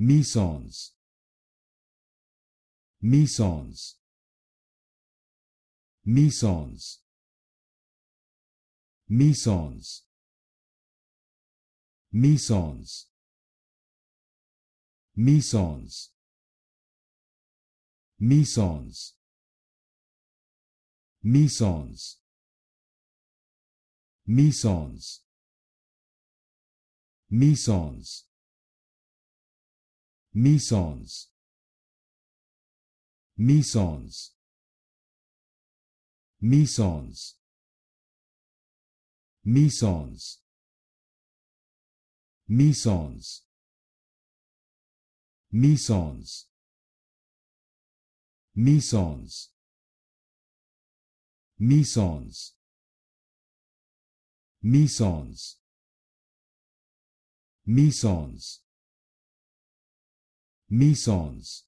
mesons mesons mesons mesons mesons mesons mesons mesons mesons mesons mesons mesons mesons mesons mesons mesons mesons mesons mesons mesons mesons